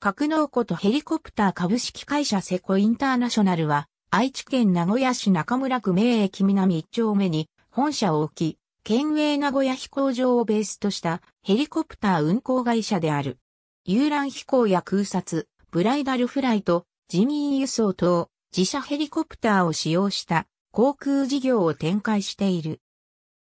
格納庫とヘリコプター株式会社セコインターナショナルは、愛知県名古屋市中村区名駅南1丁目に本社を置き、県営名古屋飛行場をベースとしたヘリコプター運航会社である。遊覧飛行や空撮、ブライダルフライト、人員輸送等、自社ヘリコプターを使用した航空事業を展開している。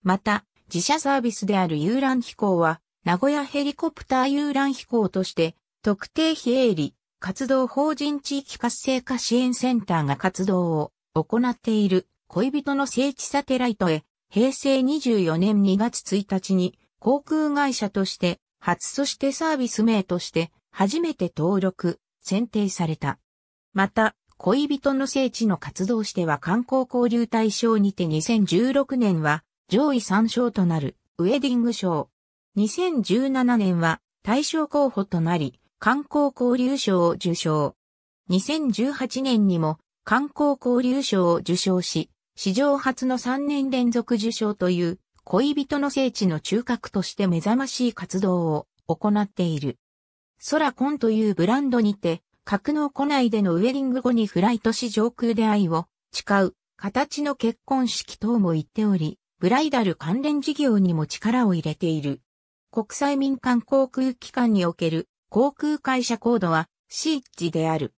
また、自社サービスである遊覧飛行は、名古屋ヘリコプター遊覧飛行として、特定非営利活動法人地域活性化支援センターが活動を行っている恋人の聖地サテライトへ平成24年2月1日に航空会社として初そしてサービス名として初めて登録、選定された。また、恋人の聖地の活動しては観光交流対象にて2016年は上位3賞となるウェディング賞。2017年は対象候補となり、観光交流賞を受賞。2018年にも観光交流賞を受賞し、史上初の3年連続受賞という恋人の聖地の中核として目覚ましい活動を行っている。ソラコンというブランドにて、格納庫内でのウェディング後にフライトし上空で愛を誓う形の結婚式等も言っており、ブライダル関連事業にも力を入れている。国際民間航空機関における航空会社コードは c チである。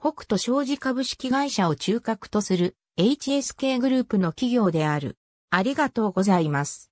北斗商事株式会社を中核とする HSK グループの企業である。ありがとうございます。